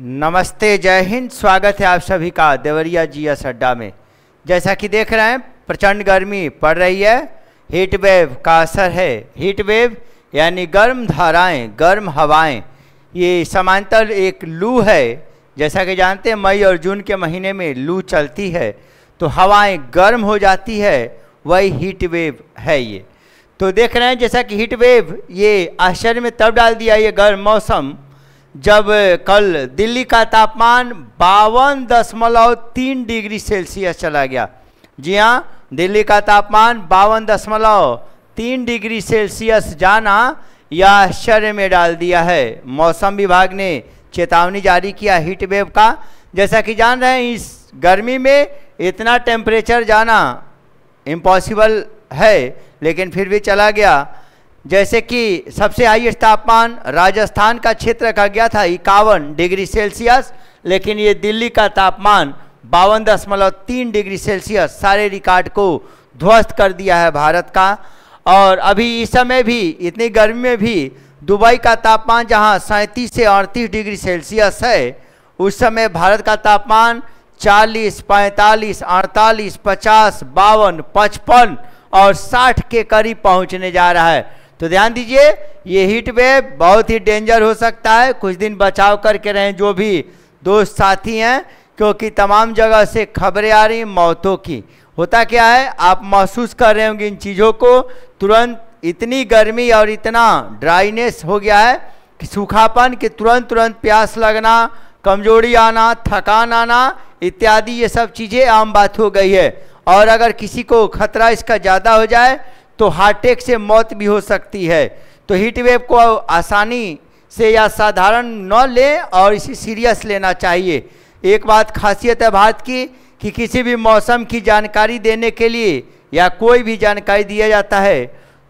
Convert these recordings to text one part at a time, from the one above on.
नमस्ते जय हिंद स्वागत है आप सभी का देवरिया जी एस अड्डा में जैसा कि देख रहे हैं प्रचंड गर्मी पड़ रही है हीट वेव का असर है हीट वेव यानी गर्म धाराएं गर्म हवाएं ये समांतर एक लू है जैसा कि जानते हैं मई और जून के महीने में लू चलती है तो हवाएं गर्म हो जाती है वही हीट वेव है ये तो देख रहे हैं जैसा कि हीट वेव ये आश्चर्य में तब डाल दिया ये गर्म मौसम जब कल दिल्ली का तापमान बावन दशमलव तीन डिग्री सेल्सियस चला गया जी हाँ दिल्ली का तापमान बावन दशमलव तीन डिग्री सेल्सियस जाना यह आश्चर्य में डाल दिया है मौसम विभाग ने चेतावनी जारी किया हीट वेव का जैसा कि जान रहे हैं इस गर्मी में इतना टेम्परेचर जाना इम्पॉसिबल है लेकिन फिर भी चला गया जैसे कि सबसे हाईएस्ट तापमान राजस्थान का क्षेत्र रखा गया था इक्यावन डिग्री सेल्सियस लेकिन ये दिल्ली का तापमान बावन दशमलव तीन डिग्री सेल्सियस सारे रिकॉर्ड को ध्वस्त कर दिया है भारत का और अभी इस समय भी इतनी गर्मी में भी दुबई का तापमान जहां सैंतीस से अड़तीस डिग्री सेल्सियस है उस समय भारत का तापमान चालीस पैंतालीस अड़तालीस पचास बावन पचपन और 60 के करीब पहुंचने जा रहा है तो ध्यान दीजिए ये हीट वेव बहुत ही डेंजर हो सकता है कुछ दिन बचाव करके रहें जो भी दोस्त साथी हैं क्योंकि तमाम जगह से खबरें आ रही मौतों की होता क्या है आप महसूस कर रहे होंगे इन चीज़ों को तुरंत इतनी गर्मी और इतना ड्राइनेस हो गया है कि सूखापन के तुरंत तुरंत प्यास लगना कमजोरी आना थकान आना इत्यादि ये सब चीज़ें आम बात हो गई है और अगर किसी को खतरा इसका ज़्यादा हो जाए तो हार्ट अटैक से मौत भी हो सकती है तो हीट वेव को आसानी से या साधारण न लें और इसे सीरियस लेना चाहिए एक बात खासियत है भारत की कि किसी भी मौसम की जानकारी देने के लिए या कोई भी जानकारी दिया जाता है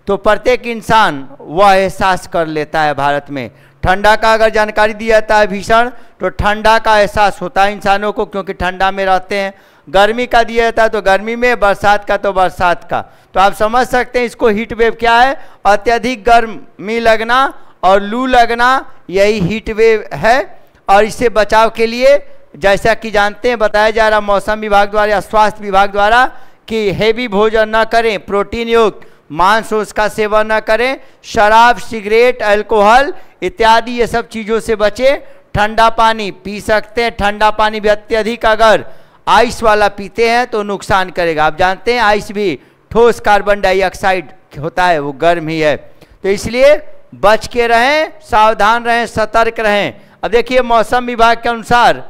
तो प्रत्येक इंसान वह एहसास कर लेता है भारत में ठंडा का अगर जानकारी दिया जाता है भीषण तो ठंडा का एहसास होता है इंसानों को क्योंकि ठंडा में रहते हैं गर्मी का दिया जाता है तो गर्मी में बरसात का तो बरसात का तो आप समझ सकते हैं इसको हीट वेव क्या है अत्यधिक गर्मी लगना और लू लगना यही हीट वेव है और इससे बचाव के लिए जैसा कि जानते हैं बताया जा रहा मौसम विभाग द्वारा या स्वास्थ्य विभाग द्वारा कि हेवी भोजन न करें प्रोटीन युक्त मांस उसका सेवन न करें शराब सिगरेट अल्कोहल इत्यादि ये सब चीज़ों से बचें ठंडा पानी पी सकते हैं ठंडा पानी भी अत्यधिक अगर आइस वाला पीते हैं तो नुकसान करेगा आप जानते हैं आइस भी ठोस कार्बन डाइऑक्साइड होता है वो गर्म ही है तो इसलिए बच के रहें सावधान रहें सतर्क रहें अब देखिए मौसम विभाग के अनुसार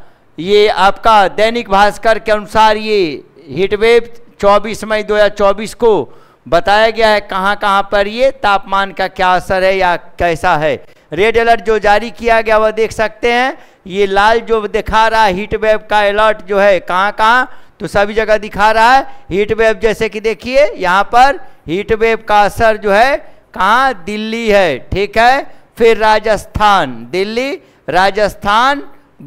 ये आपका दैनिक भास्कर के अनुसार ये हीटवेव 24 मई 2024 को बताया गया है कहाँ कहाँ पर ये तापमान का क्या असर है या कैसा है रेड अलर्ट जो जारी किया गया वह देख सकते हैं ये लाल जो दिखा रहा है हीट वेव का अलर्ट जो है कहाँ कहाँ तो सभी जगह दिखा रहा है हीट वेव जैसे कि देखिए यहाँ पर हीट वेव का असर जो है कहाँ दिल्ली है ठीक है फिर राजस्थान दिल्ली राजस्थान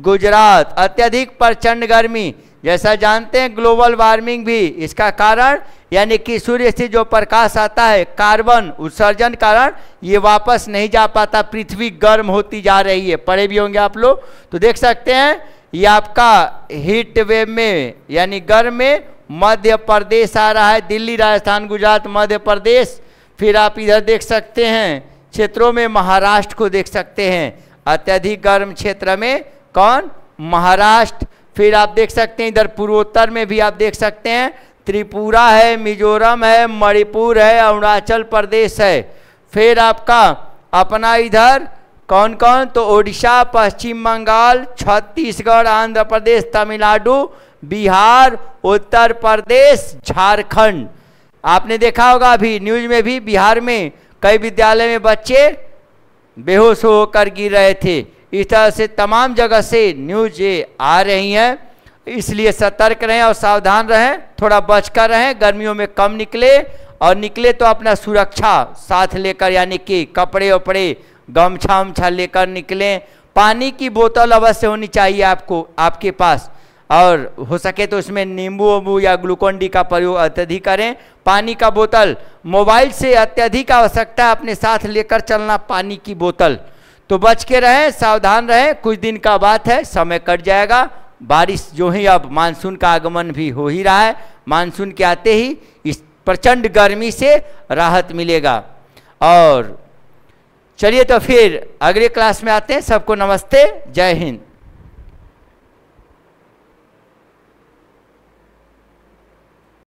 गुजरात अत्यधिक प्रचंड गर्मी जैसा जानते हैं ग्लोबल वार्मिंग भी इसका कारण यानी कि सूर्य से जो प्रकाश आता है कार्बन उत्सर्जन कारण ये वापस नहीं जा पाता पृथ्वी गर्म होती जा रही है पड़े भी होंगे आप लोग तो देख सकते हैं ये आपका हीट वेव में यानी गर्म में मध्य प्रदेश आ रहा है दिल्ली राजस्थान गुजरात मध्य प्रदेश फिर आप इधर देख सकते हैं क्षेत्रों में महाराष्ट्र को देख सकते हैं अत्यधिक गर्म क्षेत्र में कौन महाराष्ट्र फिर आप देख सकते हैं इधर पूर्वोत्तर में भी आप देख सकते हैं त्रिपुरा है मिजोरम है मणिपुर है अरुणाचल प्रदेश है फिर आपका अपना इधर कौन कौन तो ओडिशा पश्चिम बंगाल छत्तीसगढ़ आंध्र प्रदेश तमिलनाडु बिहार उत्तर प्रदेश झारखंड आपने देखा होगा अभी न्यूज में भी बिहार में कई विद्यालय में बच्चे बेहोश होकर गिर रहे थे इस तरह से तमाम जगह से न्यूज ये आ रही हैं इसलिए सतर्क रहें और सावधान रहें थोड़ा बचकर रहें गर्मियों में कम निकले और निकले तो अपना सुरक्षा साथ लेकर यानी कि कपड़े वपड़े गमछा उमछा लेकर निकलें पानी की बोतल अवश्य होनी चाहिए आपको आपके पास और हो सके तो उसमें नींबू वम्बू या ग्लूकोन डी का प्रयोग अत्यधिक करें पानी का बोतल मोबाइल से अत्यधिक आवश्यकता अपने साथ लेकर चलना पानी की बोतल तो बच के रहें सावधान रहें कुछ दिन का बात है समय कट जाएगा बारिश जो है अब मानसून का आगमन भी हो ही रहा है मानसून के आते ही इस प्रचंड गर्मी से राहत मिलेगा और चलिए तो फिर अगले क्लास में आते हैं सबको नमस्ते जय हिंद